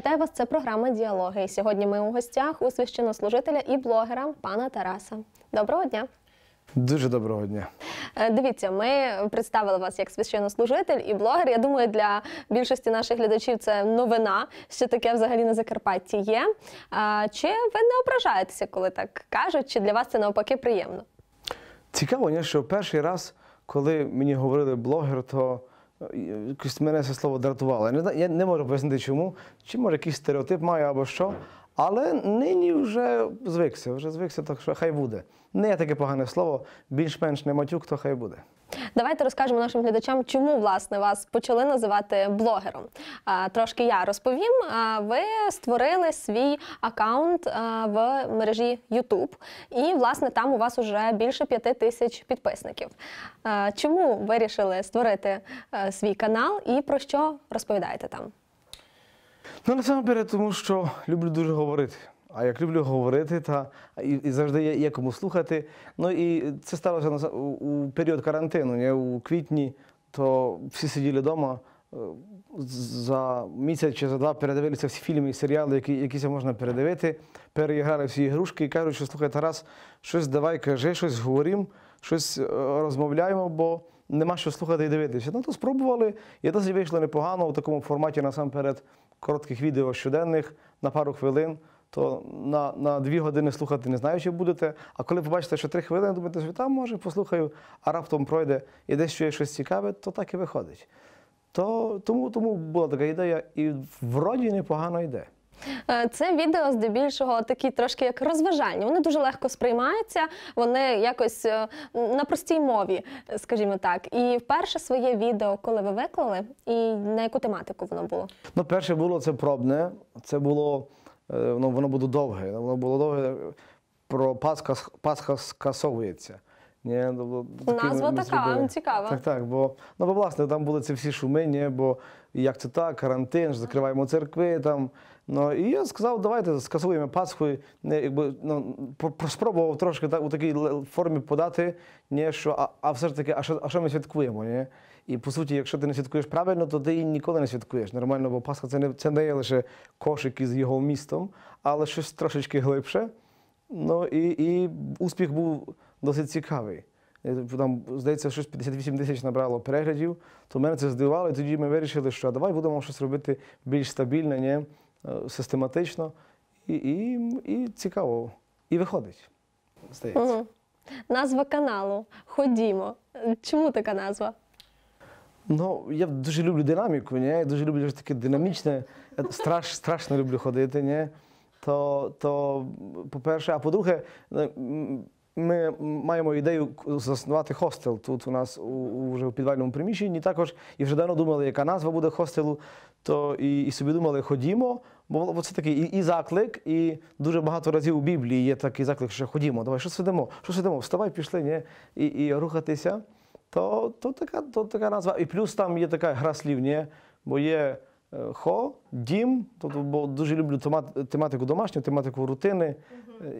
Вітаю вас! Це програма Діалоги. І сьогодні ми у гостях у священнослужителя і блогера пана Тараса. Доброго дня! Дуже доброго дня. Е, дивіться, ми представили вас як священнослужитель і блогер. Я думаю, для більшості наших глядачів це новина, що таке взагалі на Закарпатті є. Е, чи ви не ображаєтеся, коли так кажуть? Чи для вас це навпаки приємно? Цікаво, що перший раз, коли мені говорили блогер, то Е, якось мене це слово дратувало. Я не, можу пояснити чому. Чи може якийсь стереотип маю або що, але нині вже звикся, вже звикся, так що хай буде. Не таке погане слово, більш-менш не матюк, то хай буде. Давайте розкажемо нашим глядачам, чому власне вас почали називати блогером. Трошки я розповім. Ви створили свій аккаунт в мережі YouTube, і власне там у вас уже більше п'яти тисяч підписників. Чому вирішили створити е, свій канал і про що розповідаєте там? Ну, насамперед, тому що люблю дуже говорити. А як люблю говорити, та і, і завжди є, є кому слухати. Ну і це сталося у, період карантину, не? у квітні, то всі сиділи вдома. Е, за місяць чи за два передивилися всі фільми і серіали, які які це можна передивити, переіграли всі ігрушки і кажуть, що слухай, Тарас, щось давай кажи, щось говоримо, щось е, розмовляємо, бо нема що слухати і дивитися. Ну то спробували, і досі вийшло непогано у такому форматі насамперед коротких відео щоденних на пару хвилин, то на на дві години слухати не знаю, чи будете. А коли побачите, що три хвилини, думаєте, що там може, послухаю, а раптом пройде і десь чує щось цікаве, то так і виходить. То, Тому тому була така ідея, і вроді непогано йде. Е, це відео здебільшого такі трошки як розважальні. Вони дуже легко сприймаються, вони якось е, на простій мові, скажімо так. І перше своє відео, коли ви виклали, і на яку тематику воно було? Ну, перше було це пробне. Це було ну, воно було довге. Воно було довге про Пасха Пасха скасовується. Ні, ну, Назва така, ну, цікава. Так, так, бо ну, бо власне там були ці всі шуми, ні, бо як це так, карантин, закриваємо церкви, там Ну і я сказав, давайте скасуємо Пасху, якби ну спробував трошки так у такій формі подати, не, що а, а все ж таки, а що а що ми святкуємо? Не? І по суті, якщо ти не святкуєш правильно, то ти і ніколи не святкуєш нормально, бо Пасха це не це не є лише кошик із його містом, але щось трошечки глибше. Ну і і успіх був досить цікавий. Е, там, здається, щось 58 тисяч набрало переглядів, то мене це здивувало, і тоді ми вирішили, що давай будемо щось робити більш стабільне, ні? Е, систематично і і, і цікаво. І виходить. Здається. Угу. Назва каналу Ходімо. Чому така назва? Ну, я дуже люблю динаміку, ні? я дуже люблю таке динамічне, я страш, страшно люблю ходити. Ні? То, то, по-перше, а по-друге, ми маємо ідею заснувати хостел тут у нас у, вже у підвальному приміщенні. Також і вже давно думали, яка назва буде хостелу то і і собі думали, ходімо. Бо це такий і, і заклик, і дуже багато разів у Біблії є такий заклик, що ходімо, давай, що сидимо, що сидимо, вставай, пішли, ні, і і рухатися. То то, така то така назва. І плюс там є така гра слів, ні, бо є е, хо, дім, тобто, бо дуже люблю тематику домашню, тематику рутини,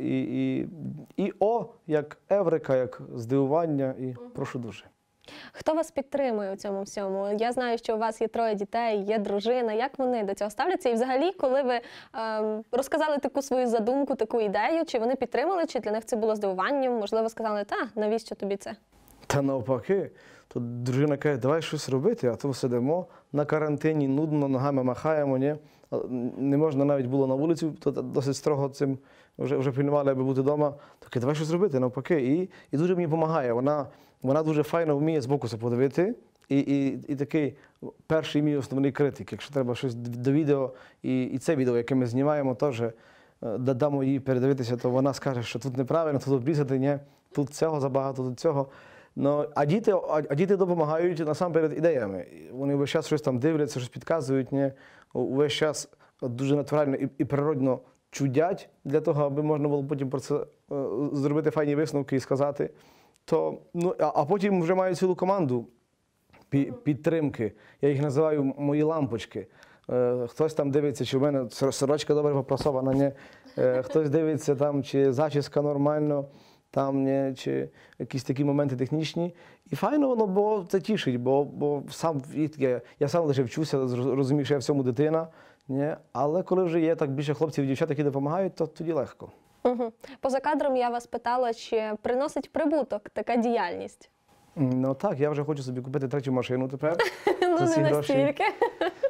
і, і, і о, як еврика, як здивування, і прошу дуже. Хто вас підтримує у цьому всьому? Я знаю, що у вас є троє дітей, є дружина. Як вони до цього ставляться? І взагалі, коли ви е, розказали таку свою задумку, таку ідею, чи вони підтримали, чи для них це було здивуванням? Можливо, сказали, та навіщо тобі це? Та навпаки, то дружина каже, давай щось робити, а то сидимо на карантині, нудно ногами махаємо. ні? Не можна навіть було на вулицю, то досить строго цим вже вже пильнували, аби бути вдома. Так давай щось робити, навпаки. І і дуже мені допомагає. Вона вона дуже файно вміє з боку це подивити. І і, і такий перший мій основний критик. Якщо треба щось до відео, і і це відео, яке ми знімаємо, теж е, дамо їй передивитися, то вона скаже, що тут неправильно, тут обрізати, ні, тут цього забагато, тут цього. Но, ну, а діти а, діти допомагають насамперед ідеями. Вони весь час щось там дивляться, щось підказують, ні. увесь час дуже натурально і, і природно чудять для того, аби можна було потім про це е, зробити файні висновки і сказати то ну а потім вже маю цілу команду підтримки. Я їх називаю мої лампочки. Е, хтось там дивиться, чи в мене сорочка добре попрасована, ні. Е, хтось дивиться, там, чи зачіска нормально, там, ні, чи якісь такі моменти технічні. І файно воно, бо це тішить, бо бо сам я, я сам лише вчуся, розумів, що я в цьому дитина. Ні? Але коли вже є так більше хлопців і дівчат, які допомагають, то тоді легко. Угу. Поза кадром я вас питала, чи приносить прибуток така діяльність? Ну так, я вже хочу собі купити третю машину тепер. Ну, не настільки.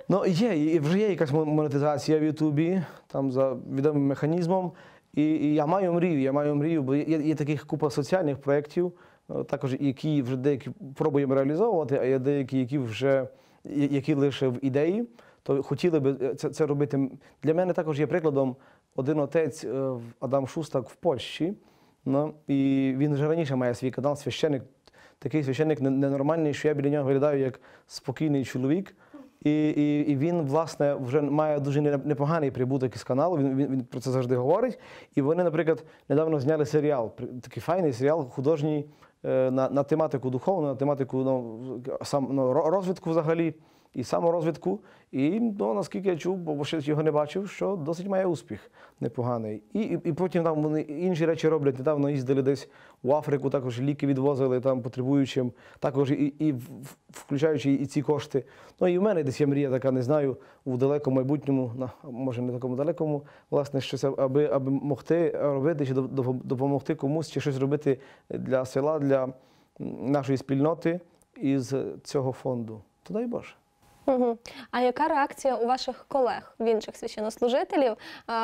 Ну, є, і вже є якась монетизація в Ютубі, там за відомим механізмом. І, і я маю мрію, я маю мрію, бо є, є таких купа соціальних проєктів, е, також які вже деякі пробуємо реалізовувати, а є деякі, які вже які лише в ідеї то хотіли би е, це це робити. Для мене також є прикладом один отець е, Адам Шустак в Польщі. Ну, І він вже раніше має свій канал, священник, такий священник ненормальний, що я біля нього виглядаю як спокійний чоловік. І і, і він, власне, вже має дуже непоганий прибуток із каналу. Він, він він, про це завжди говорить. І вони, наприклад, недавно зняли серіал, такий файний серіал, художній е, на на тематику духовну, на тематику ну, сам ну, розвитку взагалі і саморозвитку. І ну, наскільки я чув, бо ще його не бачив, що досить має успіх непоганий. І і, і потім там вони інші речі роблять. Недавно їздили десь в Африку, також ліки відвозили там потребуючим, також і і включаючи і ці кошти. Ну і в мене десь є мрія, така не знаю, у далекому майбутньому, на може не такому далекому, власне, щось, аби аби могти робити чи допомогти комусь, чи щось робити для села, для нашої спільноти із цього фонду. То дай Боже. Угу. А яка реакція у ваших колег в інших священнослужителів?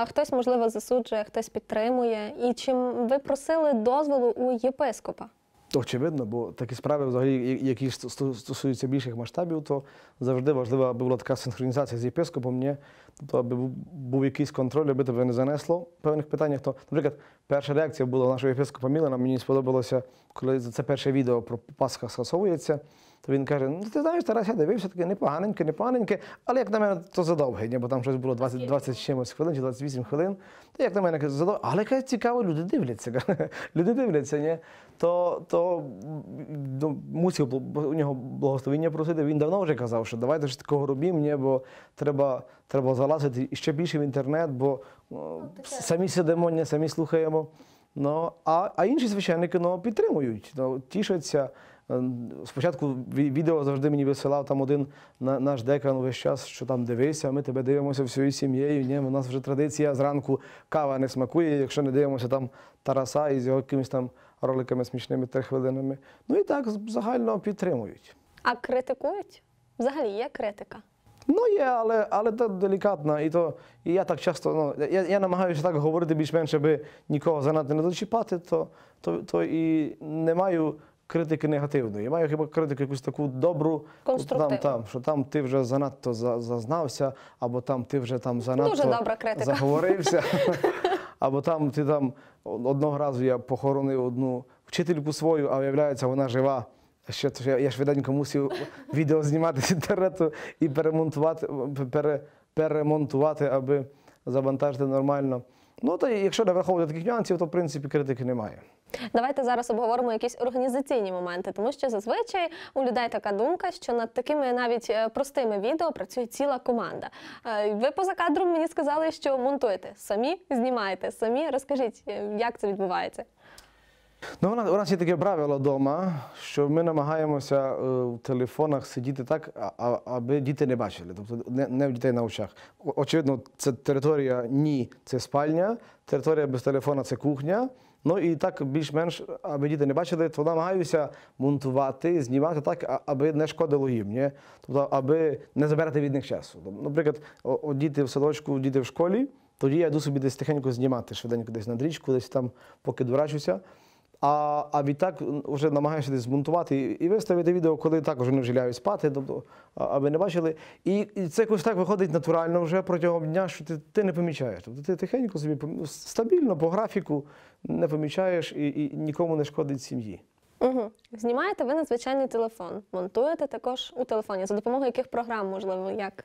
Хтось, можливо, засуджує, хтось підтримує. І чим ви просили дозволу у єпископа? Очевидно, бо такі справи, взагалі, які стосуються більших масштабів, то завжди важлива була така синхронізація з єпископом. Ні? Тобто, аби був якийсь контроль, аби тебе не занесло в певних питаннях. То, наприклад, перша реакція була нашого єпископа Мілана. Мені сподобалося, коли це перше відео про Пасха скасовується то він каже: Ну, ти знаєш, Тарас, я дивився таке непоганеньке, непоганеньке, але як на мене, то задовгення, бо там щось було 20 20 чимось хвилин чи 28 хвилин. То як на мене каже, але каже, цікаво, люди дивляться. люди дивляться, ні? то то ну, мусив у нього благословіння просити. Він давно вже казав, що давайте щось такого робимо, ні? бо треба треба залазити ще більше в інтернет, бо ну, ну самі сидимо, ні? самі слухаємо. Ну, А а інші священники ну, підтримують, ну, тішаться. Е, спочатку відео завжди мені висилав там один наш декан весь час, що там дивися, ми тебе дивимося всією сім'єю. Ні, У нас вже традиція зранку кава не смакує, якщо не дивимося там Тараса із його якимись там роликами смішними хвилинами. Ну і так загально підтримують. А критикують? Взагалі є критика. Ну є, але але то делікатна. І то і я так часто ну я я намагаюся так говорити більш-менш, аби нікого занадто не дочіпати, то, то, то і не маю критики негативної. Я маю хіба критику якусь таку добру, там, там, що там ти вже занадто зазнався, або там ти вже там занадто Дуже критика. заговорився. Або там ти там одного разу я похоронив одну вчительку свою, а виявляється, вона жива. Ще я, я швиденько мусив відео знімати з інтернету і перемонтувати, пере, перемонтувати, аби завантажити нормально. Ну то якщо не враховувати таких нюансів, то в принципі критики немає. Давайте зараз обговоримо якісь організаційні моменти, тому що зазвичай у людей така думка, що над такими навіть е, простими відео працює ціла команда. Е, ви поза кадром мені сказали, що монтуєте самі, знімаєте самі. Розкажіть, е, як це відбувається? Ну, У нас є таке правило вдома, що ми намагаємося е, в телефонах сидіти так, аби діти не бачили, тобто не, в дітей на очах. Очевидно, це територія ні, це спальня, територія без телефона це кухня. Ну і так більш-менш, аби діти не бачили, то намагаюся монтувати, знімати так, аби не шкодило їм, ні? тобто, аби не забирати від них часу. Тобто, наприклад, діти в садочку, діти в школі, тоді я йду собі десь тихенько знімати швиденько десь на річку, десь там поки дурачуся. А а відтак вже намагаюся десь змонтувати і виставити відео, коли також не вжиляю спати, тобто, аби не бачили. І, і це якось так виходить натурально вже протягом дня, що ти ти не помічаєш. Тобто ти тихенько собі стабільно по графіку не помічаєш і, і нікому не шкодить сім'ї. Угу. Знімаєте ви надзвичайний телефон, монтуєте також у телефоні. За допомогою яких програм можливо як?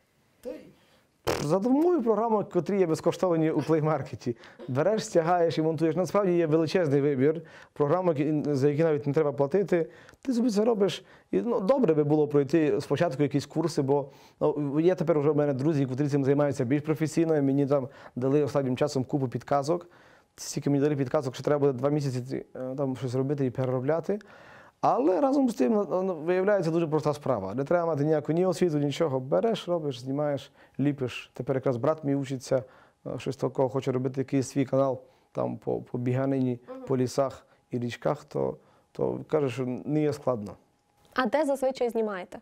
За допомогою програми, котрі є безкоштовні у плеймаркеті. Береш, стягаєш і монтуєш. Насправді є величезний вибір програм, за які навіть не треба платити. Ти собі це робиш. І ну, добре би було пройти спочатку якісь курси, бо ну, є тепер вже в мене друзі, які цим займаються більш професійно. і Мені там дали останнім часом купу підказок. Стільки мені дали підказок, що треба буде два місяці е, там щось робити і переробляти. Але разом з тим ну, ну, виявляється дуже проста справа. Не треба мати ніяку ні освіту, нічого. Береш, робиш, знімаєш, ліпиш. Тепер якраз брат мій учиться, е, щось такого хоче робити якийсь свій канал там по по біганині, по лісах і річках, то, то каже, що не є складно. А де зазвичай знімаєте?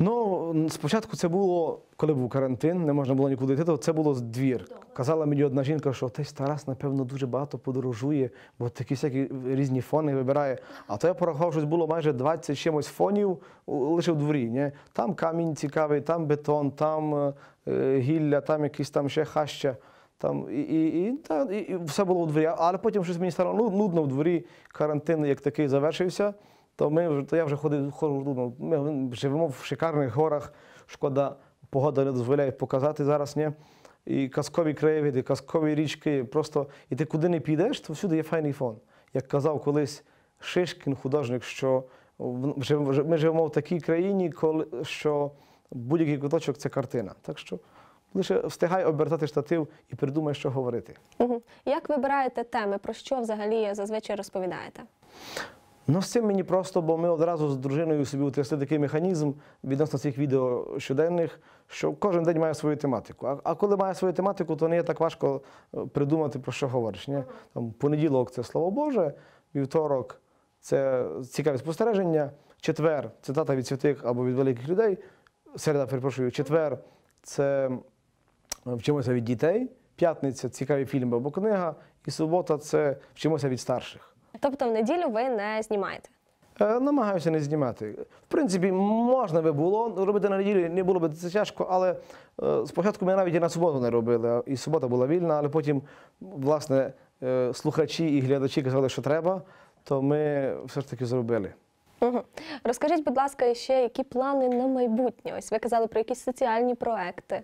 Ну, спочатку це було, коли був карантин, не можна було нікуди йти, то це було з двір. Казала мені одна жінка, що ти Тарас, напевно, дуже багато подорожує, бо такі всякі різні фони вибирає. А то я порахував, щось було майже 20 чимось фонів лише в дворі. Ні? Там камінь цікавий, там бетон, там е, е, гілля, там якісь там ще хаща. Там і і, і, та, і все було у дворі. Але потім щось мені стало ну, нудно в дворі. Карантин як такий завершився то ми то я вже ходив, ходжу, думав, ну, ми живемо в шикарних горах, шкода, погода не дозволяє показати зараз. ні. І казкові краєвиди, казкові річки. Просто і ти куди не підеш, то всюди є файний фон. Як казав колись Шишкін, художник, що ми живемо в такій країні, що будь-який куточок це картина. Так що лише встигай обертати штатив і придумай, що говорити. Угу. Як вибираєте теми, про що взагалі зазвичай розповідаєте? Ну, з цим мені просто, бо ми одразу з дружиною собі утрясли такий механізм відносно цих відео щоденних, що кожен день має свою тематику. А а коли має свою тематику, то не є так важко е, придумати, про що говориш. Ні? Там Понеділок це слово Боже, вівторок це цікаві спостереження, четвер цитата від святих або від великих людей. Середа, перепрошую, четвер це вчимося від дітей, п'ятниця цікаві фільми або книга, і субота це вчимося від старших. Тобто в неділю ви не знімаєте? Е, намагаюся не знімати. В принципі, можна би було робити на неділю, не було б це тяжко, але е, спочатку ми навіть і на суботу не робили. І субота була вільна, але потім, власне, е, слухачі і глядачі казали, що треба, то ми все ж таки зробили. Угу. Розкажіть, будь ласка, ще які плани на майбутнє? Ось ви казали про якісь соціальні проекти.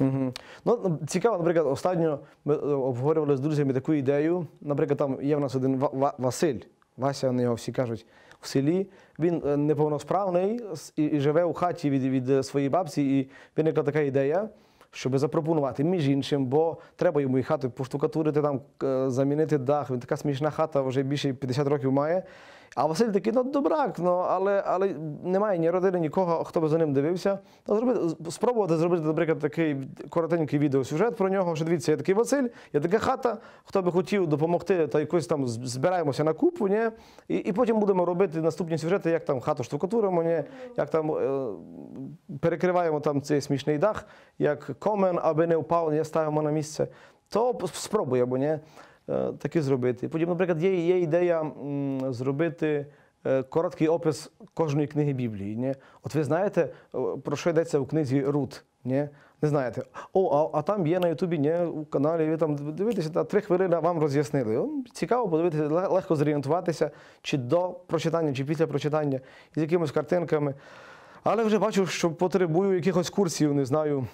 Угу. Ну, Цікаво, наприклад, останньо ми е, обговорювали з друзями таку ідею. Наприклад, там є в нас один ва Василь, Вася на його всі кажуть, в селі. Він е, неповносправний і живе у хаті від від е, своєї бабці, і виникла така ідея, щоб запропонувати між іншим, бо треба йому і хату поштукатурити, там замінити дах. Він така смішна хата, вже більше 50 років має. А Василь такий, ну добрак, ну, але але немає ні родини, нікого, хто би за ним дивився. Ну, зробити, Спробувати зробити, наприклад, такий коротенький відеосюжет про нього. що дивіться, я такий Василь, я така хата, хто би хотів допомогти, та якось там збираємося на купу, ні? І і потім будемо робити наступні сюжети, як там хату штукатуримо, ні? як там е, перекриваємо там цей смішний дах, як комен, аби не впав, я ставимо на місце. То спробуємо, ні? Е, Таке зробити. Потім, наприклад, є є ідея зробити е, короткий опис кожної книги Біблії. Ні? От ви знаєте, е, про що йдеться у книзі Рут? Ні? Не знаєте. О, а а там є на Ютубі, ні, у каналі, ви там дивитеся, та три хвилини вам роз'яснили. О, цікаво подивитися, легко зорієнтуватися, чи до прочитання, чи після прочитання, з якимись картинками. Але вже бачу, що потребую якихось курсів, не знаю,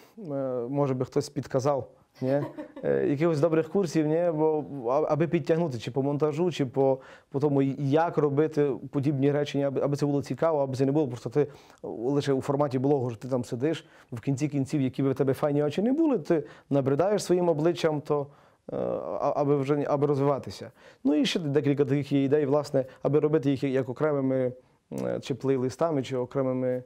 може би хтось підказав nie? Е, якихось добрих курсів, ні? Бо, аби підтягнути чи по монтажу, чи по по тому, як робити подібні речення, аби, аби це було цікаво, аби це не було. Просто ти лише у форматі блогу, що ти там сидиш, в кінці кінців, які б в тебе файні очі не були, ти набридаєш своїм обличчям, то е, аби вже аби розвиватися. Ну і ще декілька таких ідей, власне, аби робити їх як окремими е, чи плейлистами, чи окремими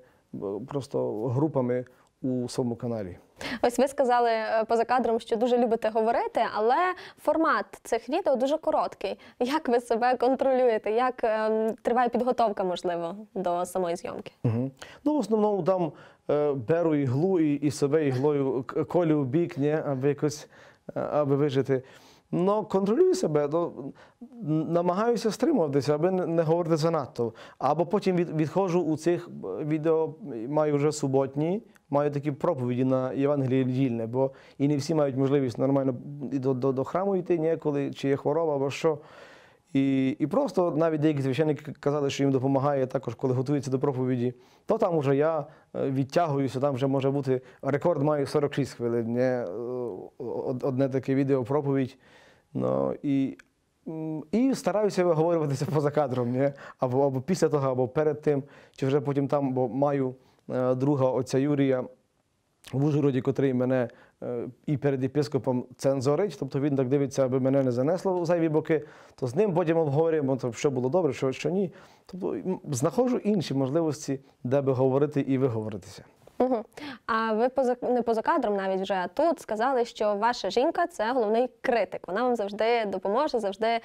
просто групами у своєму каналі. Ось ви сказали е, поза кадром, що дуже любите говорити, але формат цих відео дуже короткий. Як ви себе контролюєте? Як е, триває підготовка, можливо, до самої зйомки? Угу. Ну, в основному там е, беру іглу і, і себе іглою колю в бік, ні, аби якось е, аби вижити. Ну, контролюю себе, то ну, намагаюся стримуватися, аби не говорити занадто. Або потім відходжу у цих е, відео, маю вже суботні, маю такі проповіді на Євангеліє дільне, бо і не всі мають можливість нормально до, до, до храму йти, ніколи, чи є хвороба, або що. І і просто навіть деякі священники казали, що їм допомагає також, коли готується до проповіді, то там вже я е, відтягуюся, там вже може бути рекорд маю 46 хвилин, не е, одне таке відео проповідь. Ну, і і стараюся виговорюватися поза кадром, не? Або, або після того, або перед тим, чи вже потім там, бо маю е, друга отця Юрія в Ужгороді, котрий мене і перед єпископом цензорить, тобто він так дивиться, аби мене не занесло в зайві боки, то з ним потім обговорюємо, що було добре, що, що ні. Тобто знаходжу інші можливості, де би говорити і виговоритися. Угу. А ви поза не поза кадром навіть вже а тут сказали, що ваша жінка це головний критик. Вона вам завжди допоможе, завжди е,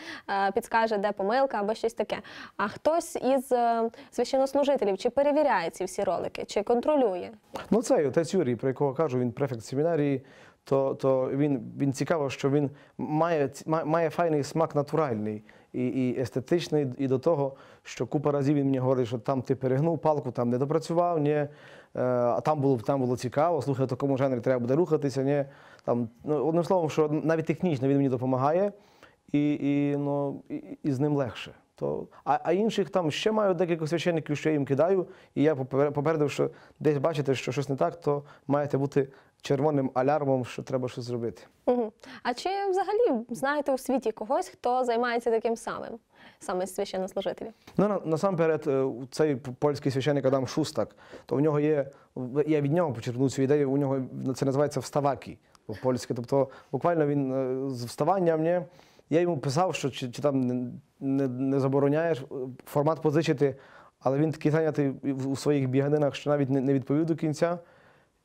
підскаже, де помилка або щось таке. А хтось із е, священнослужителів чи перевіряє ці всі ролики, чи контролює? Ну цей отець Юрій, про якого кажу, він префект семінарії. То то він він цікаво, що він має має файний смак натуральний і і естетичний, і до того, що купа разів він мені говорить, що там ти перегнув палку, там не допрацював, ні, Е, а там було там було цікаво, слухай, в такому жанрі треба буде рухатися. Ні? Там, ну, Одним словом, що навіть технічно він мені допомагає, і і, ну, і, і з ним легше. То, А а інших там ще маю декілька священників, що я їм кидаю, і я попередив, що десь бачите, що щось не так, то маєте бути червоним алярмом, що треба щось зробити. Угу. А чи взагалі знаєте у світі когось, хто займається таким самим, саме священнослужителів? Ну на, насамперед, е, цей польський священник Адам Шустак, то в нього є. Я від нього почерпнув цю ідею. У нього це називається Вставакі по-польськи. Тобто, буквально він е, з вставанням. мені. Я йому писав, що чи, чи там не, не не, забороняєш е, формат позичити, але він такий зайнятий у своїх біганинах, що навіть не, не відповів до кінця.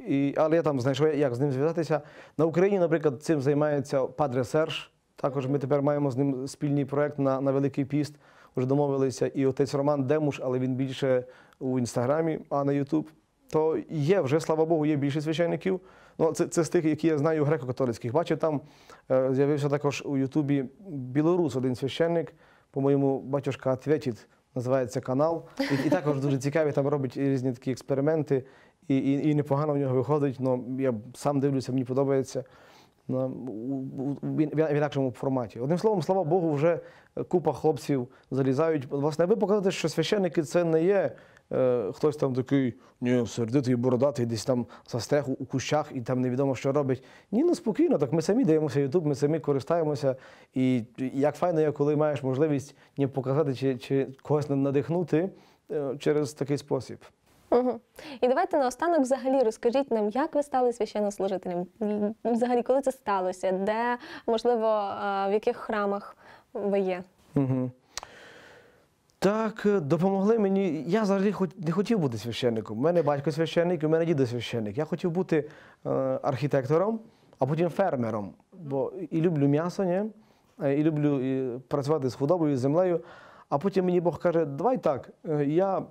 І, Але я там знайшов, як з ним зв'язатися. На Україні, наприклад, цим займається Падре Серж. Також ми тепер маємо з ним спільний проєкт на на Великий Піст. Вже домовилися. І отець Роман Демуш, але він більше у інстаграмі, а на Ютуб. То є вже, слава Богу, є більше священників. Ну, Це це з тих, які я знаю греко-католицьких. Бачив, там е, з'явився також у Ютубі білорус, один священник, по-моєму, батюшка Ответіт, називається канал. І, і також дуже цікаві, там робить різні такі експерименти і і, і непогано в нього виходить. Ну, Я сам дивлюся, мені подобається ну, в інакшому форматі. Одним словом, слава Богу, вже купа хлопців залізають. Власне, ви показати, що священники це не є. Е, хтось там такий ні, сердитий, бородатий, десь там за застег у кущах і там невідомо, що робить. Ні, ну спокійно, так ми самі дивимося, Ютуб, ми самі користаємося. І як файно я, коли маєш можливість не показати чи, чи когось надихнути е, через такий спосіб. Угу. І давайте наостанок взагалі розкажіть нам, як ви стали священнослужителем? Взагалі, коли це сталося? Де, можливо, в яких храмах ви є? Угу. Так, е, допомогли мені. Я взагалі не хотів бути священником. У мене батько священник, у мене дідо священник. Я хотів бути е, архітектором, а потім фермером. Бо і люблю м'ясо, ні? Е, і люблю працювати з худобою, з землею. А потім мені Бог каже, давай так. я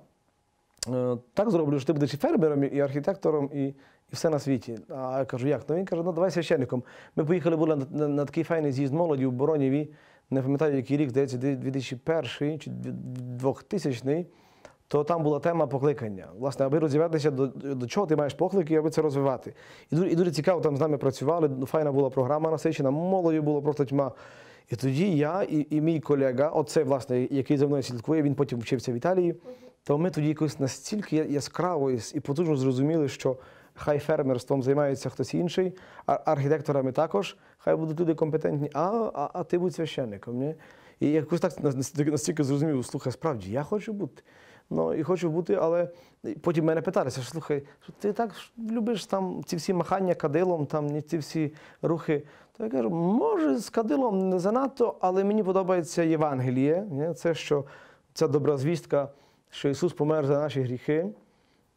Е, так зроблю, що ти будеш і фермером, і архітектором, і і все на світі. А я кажу, як? Ну він каже, ну давай священником. Ми поїхали були на, на, на такий файний з'їзд молоді у Бороніві, не пам'ятаю, який рік, здається, 2001 чи 2000 то там була тема покликання. Власне, аби розібратися, до до чого ти маєш поклик і аби це розвивати. І дуже, і дуже цікаво, там з нами працювали, ну, файна була програма насичена, молоді було просто тьма. І тоді я і і мій колега, оцей, власне, який за мною слідкує, він потім вчився в Італії то ми тоді якось настільки яскраво і потужно зрозуміли, що хай фермерством займається хтось інший, а архітекторами також, хай будуть люди компетентні, а а, а ти будь священником. Ні? І якось так настільки зрозумів, слухай, справді, я хочу бути. Ну і хочу бути, але потім мене питалися, слухай, ти так любиш там ці всі махання кадилом, там ці всі рухи. То я кажу, може, з кадилом не занадто, але мені подобається Євангеліє. Це що ця добра звістка що Ісус помер за наші гріхи,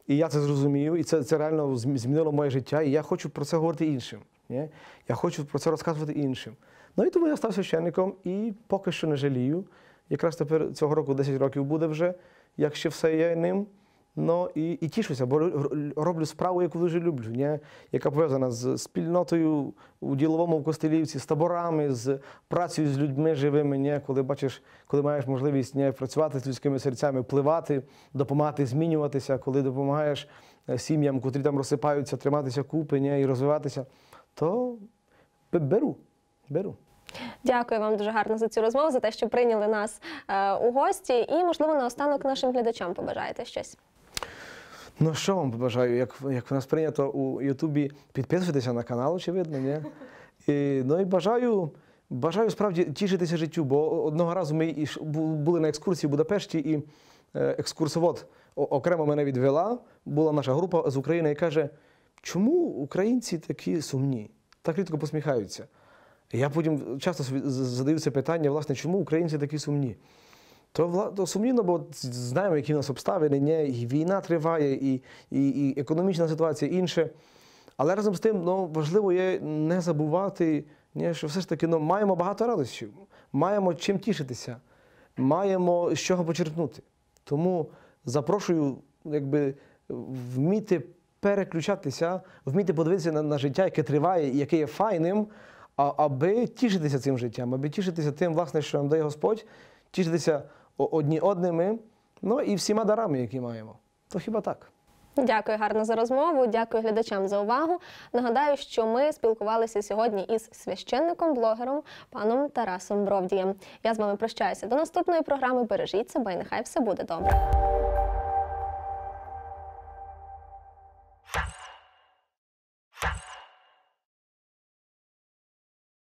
і я це зрозумію, і це це реально змінило моє життя, і я хочу про це говорити іншим. Ні? Я хочу про це розказувати іншим. Ну і тому я став священником і поки що не жалію. Якраз тепер цього року 10 років буде вже, якщо все є ним. Ну і і тішуся, бо роблю справу, яку дуже люблю, не? яка пов'язана з спільнотою у діловому в Костелівці, з таборами, з працею з людьми живими. Ні, Коли бачиш, коли маєш можливість не? працювати з людськими серцями, впливати, допомагати змінюватися, коли допомагаєш е, сім'ям, котрі там розсипаються, триматися купи не? і розвиватися, то беру, беру. Дякую вам дуже гарно за цю розмову, за те, що прийняли нас е, у гості, і можливо наостанок нашим глядачам побажаєте щось. Ну що вам побажаю, як як в нас прийнято у Ютубі підписуватися на канал, очевидно, ні? І, ну і бажаю. Бажаю справді тішитися життю, бо одного разу ми були на екскурсії в Будапешті, і е, екскурсовод окремо мене відвела. Була наша група з України і каже: чому українці такі сумні, так рідко посміхаються? Я потім часто задаю це питання, власне, чому українці такі сумні? То то сумнівно, бо знаємо, які в нас обставини, і війна триває, і, і, і економічна ситуація інше. Але разом з тим, ну, важливо є не забувати, ні, що все ж таки ну, маємо багато радості, маємо чим тішитися, маємо з чого почерпнути. Тому запрошую, якби вміти переключатися, вміти подивитися на, на життя, яке триває і яке є файним, а, аби тішитися цим життям, аби тішитися тим, власне, що нам дає Господь, тішитися одні одними, ну і всіма дарами, які маємо. То хіба так? Дякую гарно за розмову. Дякую глядачам за увагу. Нагадаю, що ми спілкувалися сьогодні із священником-блогером паном Тарасом Бровдієм. Я з вами прощаюся до наступної програми. Бережіть себе і нехай все буде добре.